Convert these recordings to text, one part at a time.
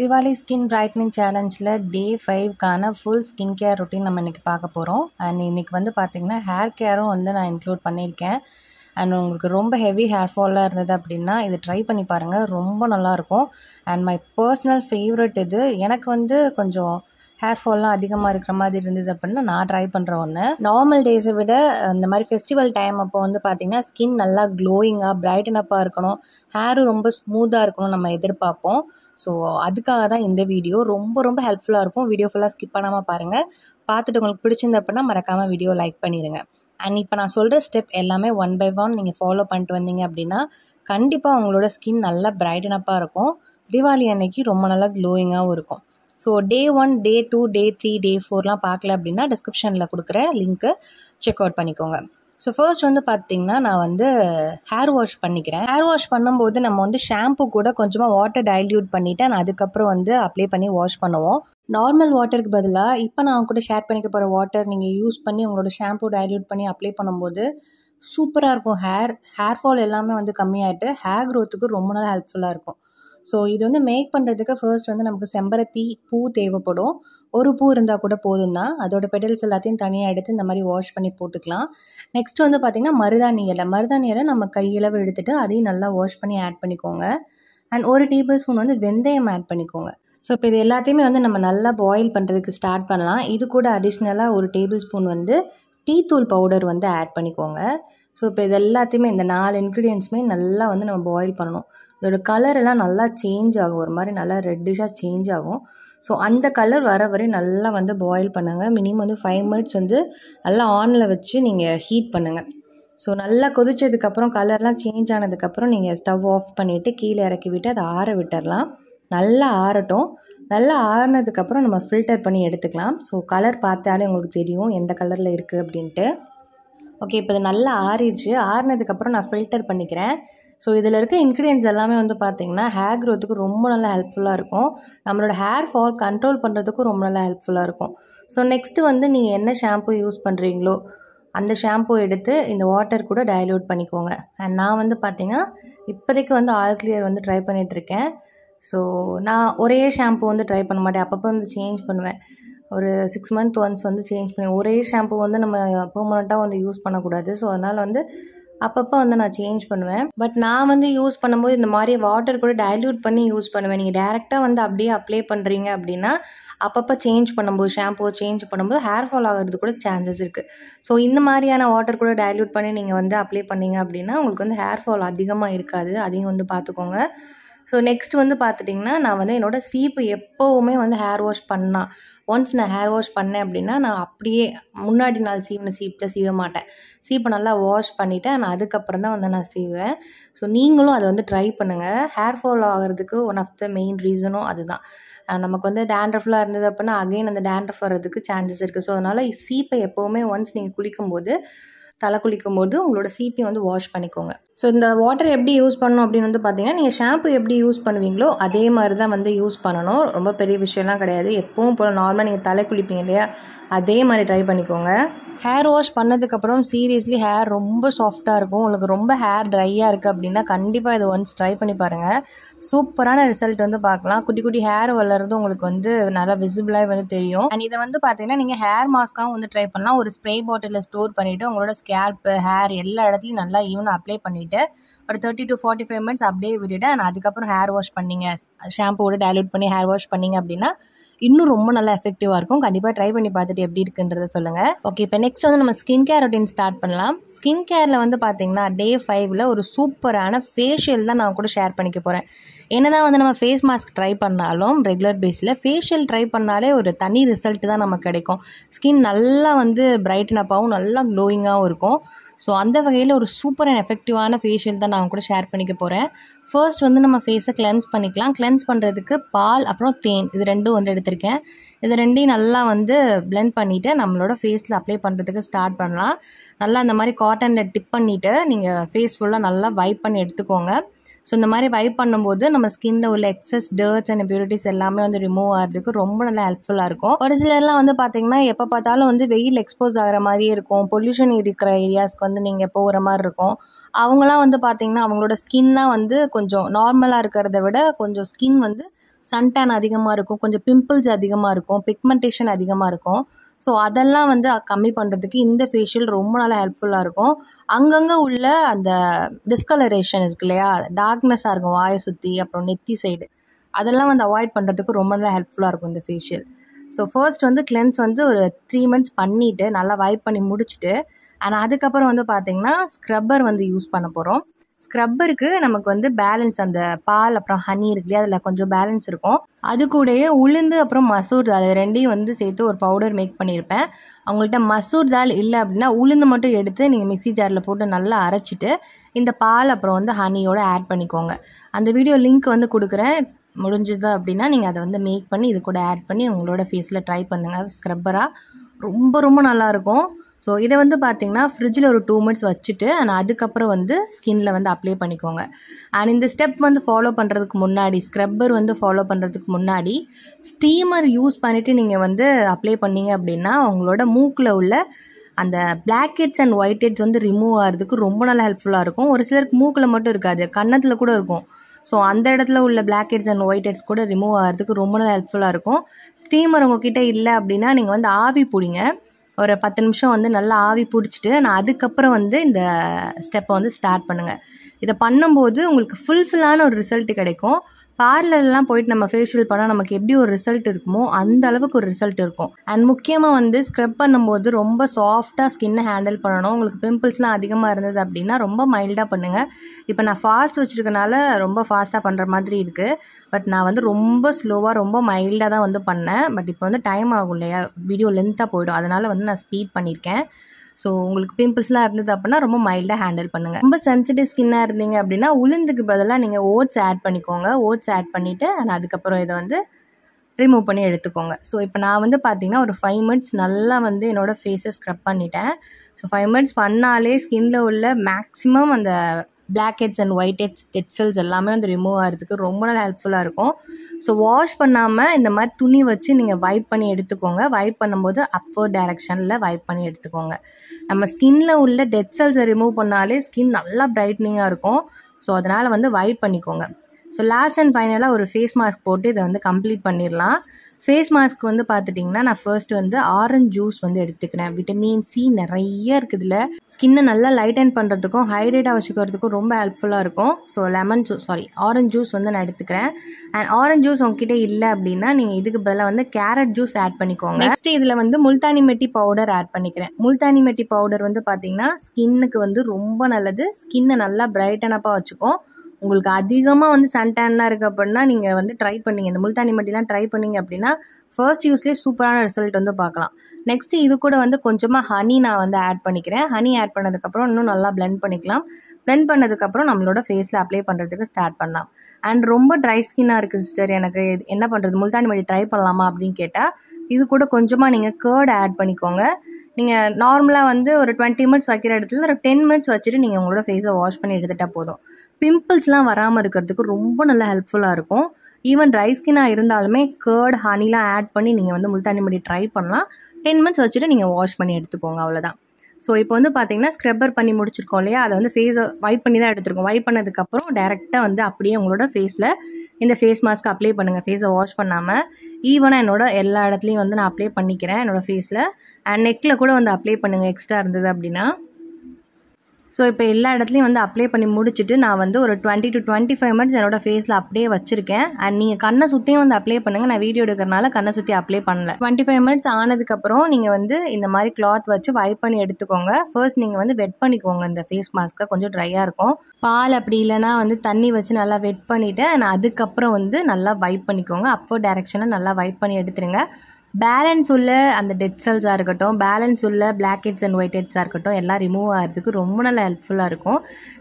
Diwali skin brightening சேலஞ்சில் day ஃபைவ்க்கான full skin care routine நம்ம இன்றைக்கி பார்க்க போகிறோம் அண்ட் இன்றைக்கி வந்து பார்த்திங்கன்னா ஹேர் கேரும் வந்து நான் இன்க்ளூட் பண்ணியிருக்கேன் அண்ட் உங்களுக்கு ரொம்ப ஹெவி ஹேர் ஃபாலாக இருந்தது அப்படின்னா இது ட்ரை பண்ணி பாருங்கள் ரொம்ப நல்லாயிருக்கும் அண்ட் மை பர்ஸ்னல் ஃபேவரட் இது எனக்கு வந்து கொஞ்சம் ஹேர் ஃபால்லாம் அதிகமாக இருக்கிற மாதிரி இருந்தது அப்படின்னா நான் ட்ரை பண்ணுற ஒன்று நார்மல் டேஸை விட இந்த மாதிரி ஃபெஸ்டிவல் டைம் அப்போ வந்து பார்த்திங்கன்னா ஸ்கின் நல்லா க்ளோயிங்காக பிரைட்டன் அப்பாக இருக்கணும் ஹேரும் ரொம்ப ஸ்மூத்தாக இருக்கணும் நம்ம எதிர்பார்ப்போம் ஸோ அதுக்காக தான் இந்த வீடியோ ரொம்ப ரொம்ப ஹெல்ப்ஃபுல்லாக இருக்கும் வீடியோ ஃபுல்லாக ஸ்கிப் பண்ணாமல் பாருங்கள் பார்த்துட்டு உங்களுக்கு பிடிச்சிருந்த அப்படின்னா மறக்காமல் வீடியோ லைக் பண்ணிடுங்க அண்ட் இப்போ நான் சொல்கிற ஸ்டெப் எல்லாமே ஒன் பை ஒன் நீங்கள் ஃபாலோ பண்ணிட்டு வந்தீங்க அப்படின்னா கண்டிப்பாக உங்களோட ஸ்கின் நல்லா பிரைட்டன் அப்பாக இருக்கும் தீபாவளி அன்னைக்கு ரொம்ப நல்லா க்ளோயிங்காகவும் இருக்கும் so day one day two day three day ஃபோர்லாம் பார்க்கல அப்படின்னா டிஸ்கிரிப்ஷனில் கொடுக்குற லிங்க்கு செக் அவுட் பண்ணிக்கோங்க ஸோ ஃபர்ஸ்ட் வந்து பார்த்தீங்கன்னா நான் வந்து ஹேர் வாஷ் பண்ணிக்கிறேன் ஹேர் வாஷ் பண்ணும்போது நம்ம வந்து ஷாம்பு கூட கொஞ்சமாக வாட்டர் டைல்யூட் பண்ணிவிட்டு நான் அதுக்கப்புறம் வந்து அப்ளை பண்ணி வாஷ் பண்ணுவோம் நார்மல் வாட்டருக்கு பதிலாக இப்போ நான் கூட ஷேர் பண்ணிக்க போகிற வாட்டர் நீங்கள் யூஸ் பண்ணி உங்களோட ஷாம்பு டைல்யூட் பண்ணி அப்ளை பண்ணும்போது சூப்பராக இருக்கும் ஹேர் ஹேர் ஃபால் எல்லாமே வந்து கம்மியாகிட்டு ஹேர் க்ரோத்துக்கு ரொம்ப நாள் ஹெல்ப்ஃபுல்லாக இருக்கும் ஸோ இது வந்து மேக் பண்ணுறதுக்கு ஃபர்ஸ்ட் வந்து நமக்கு செம்பருத்தி பூ தேவைப்படும் ஒரு பூ இருந்தால் கூட போதும் தான் அதோட பெடல்ஸ் எல்லாத்தையும் தனியாக எடுத்து இந்த மாதிரி வாஷ் பண்ணி போட்டுக்கலாம் நெக்ஸ்ட் வந்து பார்த்திங்கன்னா மருதாணி இலை மருதாணி இலை நம்ம கையளவு எடுத்துகிட்டு அதையும் நல்லா வாஷ் பண்ணி ஆட் பண்ணிக்கோங்க அண்ட் ஒரு டேபிள் ஸ்பூன் வந்து வெந்தயம் ஆட் பண்ணிக்கோங்க ஸோ இப்போ இது எல்லாத்தையுமே வந்து நம்ம நல்லா பாயில் பண்ணுறதுக்கு ஸ்டார்ட் பண்ணலாம் இது கூட அடிஷ்னலாக ஒரு டேபிள் ஸ்பூன் வந்து டீத்தூள் பவுடர் வந்து ஆட் பண்ணிக்கோங்க ஸோ இப்போ இது எல்லாத்தையுமே இந்த நாலு இன்க்ரீடியன்ஸுமே நல்லா வந்து நம்ம பாயில் பண்ணணும் இதோட கலரெல்லாம் நல்லா சேஞ்ச் ஆகும் ஒரு மாதிரி நல்லா ரெட்டிஷாக சேஞ்ச் ஆகும் ஸோ அந்த கலர் வர வரையும் நல்லா வந்து பாயில் பண்ணுங்கள் மினிமம் வந்து ஃபைவ் மினிட்ஸ் வந்து நல்லா ஆனில் வச்சு நீங்கள் ஹீட் பண்ணுங்கள் ஸோ நல்லா கொதிச்சதுக்கப்புறம் கலர்லாம் சேஞ்ச் ஆனதுக்கப்புறம் நீங்கள் ஸ்டவ் ஆஃப் பண்ணிவிட்டு கீழே இறக்கி விட்டு அதை ஆற விட்டுடலாம் நல்லா ஆறட்டும் நல்லா ஆறினதுக்கப்புறம் நம்ம ஃபில்டர் பண்ணி எடுத்துக்கலாம் ஸோ கலர் பார்த்தாலே உங்களுக்கு தெரியும் எந்த கலரில் இருக்குது அப்படின்ட்டு ஓகே இப்போ இது நல்லா ஆறிடுச்சு ஆறினதுக்கப்புறம் நான் ஃபில்டர் பண்ணிக்கிறேன் ஸோ இதில் இருக்க இன்க்ரீடியன்ஸ் எல்லாமே வந்து பார்த்திங்கன்னா ஹேர் க்ரோத்துக்கு ரொம்ப நல்லா ஹெல்ப்ஃபுல்லாக இருக்கும் நம்மளோட ஹேர் ஃபால் கண்ட்ரோல் பண்ணுறதுக்கும் ரொம்ப நல்லா ஹெல்ப்ஃபுல்லாக இருக்கும் ஸோ நெக்ஸ்ட்டு வந்து நீங்கள் என்ன ஷாம்பு யூஸ் பண்ணுறீங்களோ அந்த ஷாம்பு எடுத்து இந்த வாட்டர் கூட டைல்யூட் பண்ணிக்கோங்க அண்ட் நான் வந்து பார்த்திங்கன்னா இப்போதைக்கு வந்து ஆல் கிளியர் வந்து ட்ரை பண்ணிகிட்ருக்கேன் ஸோ நான் ஒரே ஷாம்பு வந்து ட்ரை பண்ண மாட்டேன் அப்பப்போ வந்து சேஞ்ச் பண்ணுவேன் ஒரு சிக்ஸ் மந்த் ஒன்ஸ் வந்து சேஞ்ச் பண்ணி ஒரே ஷாம்பு வந்து நம்ம பெர்மனெண்ட்டாக வந்து யூஸ் பண்ணக்கூடாது ஸோ அதனால் வந்து அப்பப்போ வந்து நான் சேஞ்ச் பண்ணுவேன் பட் நான் வந்து யூஸ் பண்ணும்போது இந்த மாதிரி வாட்டர் கூட டைல்யூட் பண்ணி யூஸ் பண்ணுவேன் நீங்கள் டேரெக்டாக வந்து அப்படியே அப்ளை பண்ணுறீங்க அப்படின்னா அப்பப்போ சேஞ்ச் பண்ணும்போது ஷாம்பு சேஞ்ச் பண்ணும்போது ஹேர் ஃபால் ஆகிறது கூட சான்சஸ் இருக்குது ஸோ இந்த மாதிரியான வாட்டர் கூட டைல்யூட் பண்ணி நீங்கள் வந்து அப்ளை பண்ணீங்க அப்படின்னா உங்களுக்கு வந்து ஹேர் ஃபால் அதிகமாக இருக்காது அதையும் வந்து பார்த்துக்கோங்க ஸோ நெக்ஸ்ட் வந்து பார்த்துட்டிங்கன்னா நான் வந்து என்னோடய சீப்பு எப்போவுமே வந்து ஹேர் வாஷ் பண்ணால் ஒன்ஸ் நான் ஹேர் வாஷ் பண்ணேன் அப்படின்னா நான் அப்படியே முன்னாடி நாள் சீவின சீப்பில் சீவ மாட்டேன் சீப்பை நல்லா வாஷ் பண்ணிவிட்டு நான் அதுக்கப்புறம் தான் வந்து நான் சீவேன் ஸோ நீங்களும் அதை வந்து ட்ரை பண்ணுங்கள் ஹேர் ஃபால் ஆகிறதுக்கு ஒன் ஆஃப் த மெயின் ரீசனும் அதுதான் நமக்கு வந்து டேண்ட்ரஃப்லாம் இருந்தது அப்படின்னா அகெயின் அந்த டேண்ட்ரஃப் வர்றதுக்கு சான்சஸ் இருக்குது ஸோ அதனால் சீப்பை எப்போவுமே ஒன்ஸ் நீங்கள் குளிக்கும்போது தலை குளிக்கும் போது உங்களோட சிபி வந்து வாஷ் பண்ணிக்கோங்க ஸோ இந்த வாட்டர் எப்படி யூஸ் பண்ணணும் அப்படின்னு வந்து பார்த்தீங்கன்னா நீங்கள் ஷாம்பு எப்படி யூஸ் பண்ணுவீங்களோ அதே மாதிரி தான் வந்து யூஸ் பண்ணணும் ரொம்ப பெரிய விஷயம்லாம் கிடையாது எப்பவும் போல் நார்மலாக நீங்கள் தலை குளிப்பீங்க இல்லையா அதே மாதிரி ட்ரை பண்ணிக்கோங்க ஹேர் வாஷ் பண்ணதுக்கப்புறம் சீரியஸ்லி ஹேர் ரொம்ப சாஃப்டாக இருக்கும் உங்களுக்கு ரொம்ப ஹேர் ட்ரையாக இருக்குது அப்படின்னா கண்டிப்பாக இதை ஒன்ஸ் ட்ரை பண்ணி பாருங்கள் சூப்பரான ரிசல்ட் வந்து பார்க்கலாம் குட்டி குட்டி ஹேர் வளர்றது உங்களுக்கு வந்து நல்லா விசிபிளாக வந்து தெரியும் அண்ட் இதை வந்து பார்த்தீங்கன்னா நீங்கள் ஹேர் மாஸ்க்காகவும் வந்து ட்ரை பண்ணலாம் ஒரு ஸ்ப்ரே பாட்டிலில் ஸ்டோர் பண்ணிவிட்டு உங்களோட ஸ்கேல்ப் ஹேர் எல்லா இடத்துலையும் நல்லா ஈவனாக அப்ளை பண்ணிவிட்டு ஒரு thirty to forty five minutes அப்படியே விட்டுவிட்டு அண்ட் அதுக்கப்புறம் ஹேர் வாஷ் பண்ணிங்க கூட டைலூட் பண்ணி ஹேர் வாஷ் பண்ணிங்க அப்படின்னா இன்னும் ரொம்ப நல்லா எஃபெக்டிவாக இருக்கும் கண்டிப்பாக ட்ரை பண்ணி பார்த்துட்டு எப்படி இருக்குன்றத சொல்லுங்கள் ஓகே இப்போ நெக்ஸ்ட் வந்து நம்ம ஸ்கின் கேர் அப்படின்னு ஸ்டார்ட் பண்ணலாம் ஸ்கின் கேரில் வந்து பார்த்தீங்கன்னா டே ஃபைவ்ல ஒரு சூப்பரான ஃபேஷியல் தான் நான் கூட ஷேர் பண்ணிக்க போகிறேன் என்னதான் வந்து நம்ம ஃபேஸ் மாஸ்க் ட்ரை பண்ணாலும் ரெகுலர் பேஸில் ஃபேஷியல் ட்ரை பண்ணாலே ஒரு தனி ரிசல்ட் தான் நமக்கு கிடைக்கும் ஸ்கின் நல்லா வந்து பிரைட்டன் அப்பாகவும் நல்லா க்ளோயிங்காகவும் இருக்கும் ஸோ அந்த வகையில் ஒரு சூப்பர் அண்ட் எஃபெக்டிவான ஃபேஷியல் தான் நான் கூட ஷேர் பண்ணிக்க போகிறேன் ஃபர்ஸ்ட் வந்து நம்ம ஃபேஸை கிளென்ஸ் பண்ணிக்கலாம் கிளென்ஸ் பண்ணுறதுக்கு பால் அப்புறம் தேன் இது ரெண்டும் வந்து எடுத்திருக்கேன் இது ரெண்டையும் நல்லா வந்து பிளெண்ட் பண்ணிவிட்டு நம்மளோட ஃபேஸில் அப்ளை பண்ணுறதுக்கு ஸ்டார்ட் பண்ணலாம் நல்லா அந்த மாதிரி காட்டனில் டிப் பண்ணிவிட்டு நீங்கள் ஃபேஸ் ஃபுல்லாக நல்லா வைப் பண்ணி எடுத்துக்கோங்க ஸோ இந்த மாதிரி வைப் பண்ணும்போது நம்ம ஸ்கின்ல உள்ள எக்ஸஸ் டர்ட்ஸ் அண்ட் பியூரிட்டிஸ் எல்லாமே வந்து ரிமூவ் ஆகிறதுக்கு ரொம்ப நல்லா ஹெல்ப்ஃபுல்லாக இருக்கும் ஒரு சிலர்லாம் வந்து பார்த்தீங்கன்னா எப்போ பார்த்தாலும் வந்து வெயில் எக்ஸ்போஸ் ஆகிற மாதிரியே இருக்கும் பொல்யூஷன் இருக்கிற ஏரியாஸ்க்கு வந்து நீங்கள் போகிற மாதிரி இருக்கும் அவங்களாம் வந்து பார்த்தீங்கன்னா அவங்களோட ஸ்கின்னா வந்து கொஞ்சம் நார்மலாக இருக்கிறத விட கொஞ்சம் ஸ்கின் வந்து சன்டேன் அதிகமாக இருக்கும் கொஞ்சம் பிம்பிள்ஸ் அதிகமாக இருக்கும் பிக்மெண்டேஷன் அதிகமாக இருக்கும் ஸோ அதெல்லாம் வந்து கம்மி பண்ணுறதுக்கு இந்த ஃபேஷியல் ரொம்ப நல்லா ஹெல்ப்ஃபுல்லாக இருக்கும் அங்கங்கே உள்ள அந்த டிஸ்கலரேஷன் இருக்கு இல்லையா டார்க்னஸ்ஸாக இருக்கும் வாயை சுற்றி அப்புறம் நெத்தி சைடு அதெல்லாம் வந்து அவாய்ட் பண்ணுறதுக்கு ரொம்ப நல்லா ஹெல்ப்ஃபுல்லாக இருக்கும் இந்த ஃபேஷியல் ஸோ ஃபர்ஸ்ட் வந்து கிளென்ஸ் வந்து ஒரு த்ரீ மந்த்ஸ் பண்ணிவிட்டு நல்லா வைப் பண்ணி முடிச்சுட்டு அண்ட் அதுக்கப்புறம் வந்து பார்த்திங்கன்னா ஸ்க்ரப்பர் வந்து யூஸ் பண்ண போகிறோம் ஸ்க்ரப்பருக்கு நமக்கு வந்து பேலன்ஸ் அந்த பால் அப்புறம் ஹனி இருக்கு இல்லையா அதில் கொஞ்சம் பேலன்ஸ் இருக்கும் அது கூடயே உளுந்து அப்புறம் மசூர் தால் அது ரெண்டையும் வந்து சேர்த்து ஒரு பவுடர் மேக் பண்ணியிருப்பேன் அவங்கள்ட்ட மசூர் தால் இல்லை அப்படின்னா உளுந்து மட்டும் எடுத்து நீங்கள் மிக்சி ஜாரில் போட்டு நல்லா அரைச்சிட்டு இந்த பால் அப்புறம் வந்து ஹனியோடு ஆட் பண்ணிக்கோங்க அந்த வீடியோ லிங்க் வந்து கொடுக்குறேன் முடிஞ்சது அப்படின்னா நீங்கள் அதை வந்து மேக் பண்ணி இது கூட ஆட் பண்ணி உங்களோட ஃபேஸில் ட்ரை பண்ணுங்கள் ஸ்க்ரப்பராக ரொம்ப ரொம்ப நல்லாயிருக்கும் ஸோ இதை வந்து பார்த்தீங்கன்னா ஃப்ரிட்ஜில் ஒரு டூ மினிட்ஸ் வச்சுட்டு அண்ட் அதுக்கப்புறம் வந்து ஸ்கின்னில் வந்து அப்ளை பண்ணிக்கோங்க அண்ட் இந்த ஸ்டெப் வந்து ஃபாலோ பண்ணுறதுக்கு முன்னாடி ஸ்க்ரப்பர் வந்து ஃபாலோ பண்ணுறதுக்கு முன்னாடி ஸ்டீமர் யூஸ் பண்ணிவிட்டு நீங்கள் வந்து அப்ளை பண்ணிங்க அப்படின்னா உங்களோட மூக்கில் உள்ள அந்த blackheads and whiteheads வந்து ரிமூவ் ஆகிறதுக்கு ரொம்ப நல்லா ஹெல்ப்ஃபுல்லாக இருக்கும் ஒரு சிலருக்கு மூக்கில் மட்டும் இருக்காது கன்னத்தில் கூட இருக்கும் ஸோ அந்த இடத்துல உள்ள blackheads and whiteheads கூட ரிமூவ் ஆகிறதுக்கு ரொம்ப நல்லா ஹெல்ப்ஃபுல்லாக இருக்கும் ஸ்டீமர் உங்ககிட்ட இல்லை அப்படின்னா நீங்கள் வந்து ஆவி பிடிங்க ஒரு பத்து நிமிஷம் வந்து நல்லா ஆவி பிடிச்சிட்டு நான் அதுக்கப்புறம் வந்து இந்த ஸ்டெப்பை வந்து ஸ்டார்ட் பண்ணுங்கள் இதை பண்ணும்போது உங்களுக்கு ஃபுல்ஃபில்லான ஒரு ரிசல்ட் கிடைக்கும் பார்லர்லாம் போயிட்டு நம்ம ஃபேஷியல் பண்ணால் நமக்கு எப்படி ஒரு ரிசல்ட் இருக்குமோ அந்த அளவுக்கு ஒரு ரிசல்ட் இருக்கும் அண்ட் முக்கியமாக வந்து ஸ்க்ரப் பண்ணும்போது ரொம்ப சாஃப்டாக ஸ்கின்னை ஹேண்டில் பண்ணணும் உங்களுக்கு பிம்பிள்ஸ்லாம் அதிகமாக இருந்தது அப்படின்னா ரொம்ப மைல்டாக பண்ணுங்கள் இப்போ நான் ஃபாஸ்ட் வச்சுருக்கனால ரொம்ப ஃபாஸ்ட்டாக பண்ணுற மாதிரி இருக்குது பட் நான் வந்து ரொம்ப ஸ்லோவாக ரொம்ப மைல்டாக தான் வந்து பண்ணேன் பட் இப்போ வந்து டைம் ஆகும் இல்லையா வீடியோ லென்த்தாக போயிடும் அதனால் வந்து நான் ஸ்பீட் பண்ணியிருக்கேன் ஸோ உங்களுக்கு பிம்பிள்ஸ்லாம் இருந்தது அப்படின்னா ரொம்ப மைல்டாக ஹேண்டில் பண்ணுங்கள் ரொம்ப சென்சிட்டிவ் ஸ்கின்னாக இருந்தீங்க அப்படின்னா உளுந்துக்கு பதிலாக நீங்கள் ஓட்ஸ் ஆட் பண்ணிக்கோங்க ஓட்ஸ் ஆட் பண்ணிவிட்டு நான் அதுக்கப்புறம் இதை வந்து ரிமூவ் பண்ணி எடுத்துக்கோங்க ஸோ இப்போ நான் வந்து பார்த்தீங்கன்னா ஒரு ஃபைவ் மினிட்ஸ் நல்லா வந்து என்னோடய ஃபேஸை ஸ்க்ரப் பண்ணிட்டேன் ஸோ ஃபைவ் மினிட்ஸ் பண்ணாலே ஸ்கின்னில் உள்ள மேக்ஸிமம் அந்த blackheads and whiteheads dead cells எல்லாமே வந்து ரிமூவ் ஆகிறதுக்கு ரொம்ப நாள் ஹெல்ப்ஃபுல்லாக இருக்கும் ஸோ வாஷ் பண்ணாமல் இந்த மாதிரி துணி வச்சு நீங்கள் வைப் பண்ணி எடுத்துக்கோங்க வைப் பண்ணும்போது அப்வர்ட் டைரக்ஷனில் வைப் பண்ணி எடுத்துக்கோங்க நம்ம ஸ்கின்னில் உள்ள டெட் செல்ஸை ரிமூவ் பண்ணாலே ஸ்கின் நல்லா பிரைட்னிங்காக இருக்கும் ஸோ அதனால் வந்து வைப் பண்ணிக்கோங்க ஸோ லாஸ்ட் அண்ட் ஃபைனலாக ஒரு ஃபேஸ் மாஸ்க் போட்டு இதை வந்து கம்ப்ளீட் பண்ணிடலாம் ஃபேஸ் மாஸ்க் வந்து பார்த்துட்டிங்கன்னா நான் ஃபர்ஸ்ட் வந்து ஆரஞ்ச் ஜூஸ் வந்து எடுத்துக்கிறேன் விட்டமின் சி நிறைய இருக்குது இதில் ஸ்கின்னை நல்லா லைட்டன் பண்ணுறதுக்கும் ஹைட்ரேட்டாக வச்சுக்கிறதுக்கும் ரொம்ப ஹெல்ப்ஃபுல்லாக இருக்கும் so lemon juice sorry orange juice வந்து நான் எடுத்துக்கிறேன் அண்ட் ஆரஞ்ச் ஜூஸ் உங்ககிட்ட இல்லை அப்படின்னா நீங்கள் இதுக்கு பதிலாக வந்து கேரட் ஜூஸ் ஆட் பண்ணிக்கோங்க நெக்ஸ்ட் இதில் வந்து முல்தானி மெட்டி பவுடர் ஆட் பண்ணிக்கிறேன் முல்தானி மெட்டி பவுடர் வந்து பார்த்திங்கன்னா ஸ்கின்னுக்கு வந்து ரொம்ப நல்லது ஸ்கின்னை நல்லா பிரைட்டனப்பாக வச்சுக்கும் உங்களுக்கு அதிகமாக வந்து சன்டேன்லாம் இருக்குது அப்படின்னா நீங்கள் வந்து ட்ரை பண்ணிங்க இந்த முல்தானி மட்டிலாம் ட்ரை பண்ணிங்க அப்படின்னா ஃபர்ஸ்ட் யூஸ்லேயே சூப்பரான ரிசல்ட் வந்து பார்க்கலாம் நெக்ஸ்ட்டு இது கூட வந்து கொஞ்சமாக ஹனி நான் வந்து ஆட் பண்ணிக்கிறேன் ஹனி ஆட் பண்ணதுக்கப்புறம் இன்னும் நல்லா பிளெண்ட் பண்ணிக்கலாம் பிளெண்ட் பண்ணதுக்கப்புறம் நம்மளோட ஃபேஸில் அப்ளை பண்ணுறதுக்கு ஸ்டார்ட் பண்ணலாம் அண்ட் ரொம்ப ட்ரை ஸ்கின்னாக இருக்குது சிஸ்டர் எனக்கு என்ன பண்ணுறது முல்தானி மட்டி ட்ரை பண்ணலாமா அப்படின்னு கேட்டால் இது கூட கொஞ்சமாக நீங்கள் கேர்டு ஆட் பண்ணிக்கோங்க நீங்கள் நார்மலாக வந்து ஒரு டுவெண்ட்டி மினிட்ஸ் வைக்கிற இடத்துல ஒரு டென் மினிட்ஸ் வச்சுட்டு நீங்கள் உங்களோட ஃபேஸை வாஷ் பண்ணி எடுத்துட்டால் போதும் பிம்பிள்ஸ்லாம் வராமல் இருக்கிறதுக்கு ரொம்ப நல்லா ஹெல்ப்ஃபுல்லாக இருக்கும் ஈவன் ட்ரை ஸ்கின்னாக இருந்தாலுமே கேர்ட் ஹனிலாம் ஆட் பண்ணி நீங்கள் வந்து முல்தானி முடி ட்ரை பண்ணலாம் டென் மினிட்ஸ் வச்சுட்டு நீங்கள் வாஷ் பண்ணி எடுத்துக்கோங்க அவ்வளோதான் ஸோ இப்போ வந்து பார்த்திங்கன்னா ஸ்க்ரப்பர் பண்ணி முடிச்சிருக்கோம் இல்லையா அதை வந்து ஃபேஸை வைப் பண்ணி தான் எடுத்துருக்கோம் வைப் பண்ணதுக்கப்புறம் டேரெக்டாக வந்து அப்படியே உங்களோட ஃபேஸில் இந்த ஃபேஸ் மாஸ்க் அப்ளை பண்ணுங்கள் ஃபேஸை வாஷ் பண்ணாமல் ஈவனாக என்னோட எல்லா இடத்துலையும் வந்து நான் அப்ளை பண்ணிக்கிறேன் என்னோடய ஃபேஸில் அண்ட் நெக்கில் கூட வந்து அப்ளை பண்ணுங்கள் எக்ஸ்ட்ரா இருந்தது அப்படின்னா ஸோ இப்போ எல்லா இடத்துலையும் வந்து அப்ளை பண்ணி முடிச்சுட்டு நான் வந்து ஒரு twenty to twenty five minutes என்னோட ஃபேஸில் அப்படியே வச்சிருக்கேன் அண்ட் நீங்கள் கண்ணை சுற்றியும் வந்து அப்ளை பண்ணுங்கள் நான் வீடியோ எடுக்கிறனால கண்ணை சுற்றி அப்ளை பண்ணல டுவெண்ட்டி ஃபைவ் மினிட்ஸ் ஆனதுக்கப்புறம் நீங்கள் வந்து இந்த மாதிரி கிளாத் வச்சு வைப் பண்ணி எடுத்துக்கோங்க ஃபர்ஸ்ட் நீங்கள் வந்து வெட் பண்ணிக்கோங்க இந்த ஃபேஸ் மாஸ்க்கை கொஞ்சம் ட்ரையாக இருக்கும் பால் அப்படி இல்லைனா வந்து தண்ணி வச்சு நல்லா வெட் பண்ணிவிட்டு அண்ட் அதுக்கப்புறம் வந்து நல்லா வைப் பண்ணிக்கோங்க அப்போ டேரெக்ஷனாக நல்லா வைப் பண்ணி எடுத்துருங்க பேலன்ஸ் உள்ள அந்த டெட் செல்ஸாக இருக்கட்டும் பேலன்ஸ் உள்ள பிளாக் ஹெட்ஸ் அண்ட் ஒயிட் ஹெட்ஸாக இருக்கட்டும் எல்லாம் ரிமூவ் ஆகிறதுக்கு ரொம்ப நல்லா ஹெல்ப்ஃபுல்லாக இருக்கும்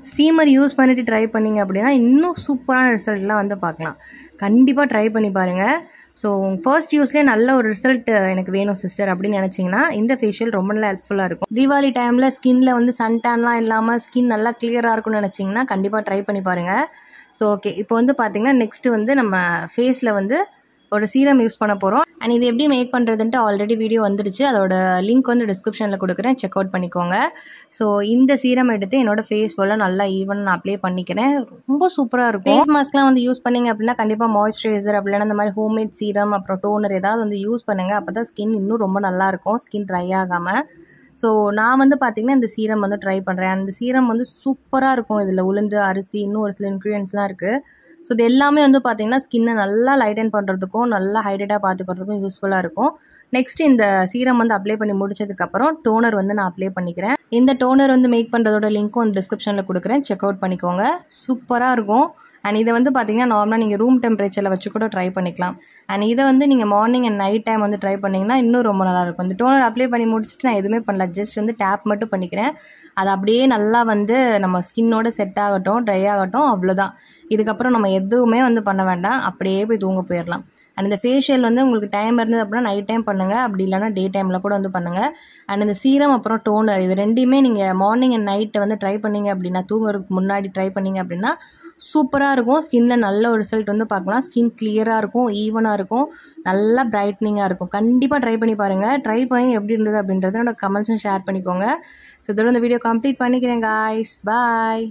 ஸ்டீமர் யூஸ் பண்ணிவிட்டு ட்ரை பண்ணிங்க அப்படின்னா இன்னும் சூப்பரான ரிசல்ட்லாம் வந்து பார்க்கலாம் கண்டிப்பாக ட்ரை பண்ணி பாருங்கள் ஸோ ஃபர்ஸ்ட் யூஸ்லேயே நல்ல ஒரு ரிசல்ட் எனக்கு வேணும் சிஸ்டர் அப்படின்னு நினச்சிங்கன்னா இந்த ஃபேஷியல் ரொம்ப நல்லா ஹெல்ப்ஃபுல்லாக இருக்கும் தீபாவளி டைமில் ஸ்கின்ல வந்து சன் டேன்லாம் இல்லாமல் ஸ்கின் நல்லா கிளியராக இருக்கும்னு நினச்சிங்கன்னா கண்டிப்பாக ட்ரை பண்ணி பாருங்கள் ஸோ ஓகே இப்போ வந்து பார்த்திங்கன்னா நெக்ஸ்ட்டு வந்து நம்ம ஃபேஸில் வந்து ஒரு சீரம் யூஸ் பண்ண போகிறோம் அண்ட் இது எப்படி மேக் பண்ணுறதுன்ட்டு ஆல்ரெடி வீடியோ வந்துடுச்சு அதோட லிங்க் வந்து டிஸ்கிரிப்ஷனில் கொடுக்குறேன் செக் அவுட் பண்ணிக்கோங்க ஸோ இந்த சீரம் எடுத்து என்னோட ஃபேஸ் ஃபுல்லாக நல்லா ஈவன் நான் அப்ளை பண்ணிக்கிறேன் ரொம்ப சூப்பராக இருக்கும் ஃபேஸ் மாஸ்க்லாம் வந்து யூஸ் பண்ணிங்க அப்படின்னா கண்டிப்பாக மாய்ஸ்சரைசர் அப்படின்னா இந்த மாதிரி ஹோம்மேட் சீரம் அப்புறம் டோனர் ஏதாவது வந்து யூஸ் பண்ணுங்கள் அப்போ தான் ஸ்கின் இன்னும் ரொம்ப நல்லாயிருக்கும் ஸ்கின் ட்ரை ஆகாமல் ஸோ நான் வந்து பார்த்திங்கன்னா இந்த சீரம் வந்து ட்ரை பண்ணுறேன் அந்த சீரம் வந்து சூப்பராக இருக்கும் இதில் உளுந்து அரிசி இன்னும் ஒரு சில இன்க்ரீடியன்ஸ்லாம் இருக்குது ஸோ இது எல்லாமே வந்து பார்த்திங்கன்னா ஸ்கின்னை நல்லா லைட்டன் பண்ணுறதுக்கும் நல்லா ஹைட்ரேட்டாக பார்த்துக்கிறதுக்கும் யூஸ்ஃபுல்லாக இருக்கும் நெக்ஸ்ட் இந்த சீரம் வந்து அப்ளை பண்ணி முடிச்சதுக்கப்புறம் டோனர் வந்து நான் அப்ளை பண்ணிக்கிறேன் இந்த டோனர் வந்து மேக் பண்ணுறதோட லிங்க்கும் டிஸ்கிரிப்ஷனில் கொடுக்குறேன் செக் அவுட் பண்ணிக்கோங்க சூப்பராக இருக்கும் அண்ட் இதை வந்து பார்த்திங்கன்னா நார்மலாக நீங்கள் ரூம் டெம்பரேச்சரில் வச்சு கூட ட்ரை பண்ணிக்கலாம் அண்ட் இதை வந்து நீங்கள் மார்னிங் அண்ட் நைட் டைம் வந்து ட்ரை பண்ணிங்கன்னா இன்னும் ரொம்ப நல்லாயிருக்கும் இந்த டோனர் அப்ளை பண்ணி முடிச்சுட்டு நான் எதுவுமே பண்ணல ஜஸ்ட் வந்து டேப் மட்டும் பண்ணிக்கிறேன் அது அப்படியே நல்லா வந்து நம்ம ஸ்கின்னோட செட் ஆகட்டும் ட்ரை ஆகட்டும் அவ்வளோதான் இதுக்கப்புறம் நம்ம எதுவுமே வந்து பண்ண வேண்டாம் அப்படியே போய் தூங்க போயிடலாம் அண்ட் இந்த ஃபேஷியல் வந்து உங்களுக்கு டைம் இருந்தது அப்படின்னா நைட் டைம் பண்ணுங்கள் அப்படி இல்லைனா டே டைமில் கூட வந்து பண்ணுங்கள் அண்ட் இந்த சீரம் அப்புறம் டோனர் இது ரெண்டுமே நீங்கள் மார்னிங் அண்ட் நைட்டை வந்து ட்ரை பண்ணிங்க அப்படின்னா தூங்குறதுக்கு முன்னாடி ட்ரை பண்ணிங்க அப்படின்னா சூப்பராக சூப்பராக இருக்கும் ஸ்கின்னில் நல்ல ஒரு ரிசல்ட் வந்து பார்க்கலாம் ஸ்கின் கிளியராக இருக்கும் ஈவனாக இருக்கும் நல்லா பிரைட்னிங்காக இருக்கும் கண்டிப்பாக ட்ரை பண்ணி பாருங்கள் ட்ரை பண்ணி எப்படி இருந்தது அப்படின்றத என்னோட கமெண்ட்ஸும் ஷேர் பண்ணிக்கோங்க ஸோ இதோட இந்த வீடியோ கம்ப்ளீட் பண்ணிக்கிறேன் காய்ஸ் பாய்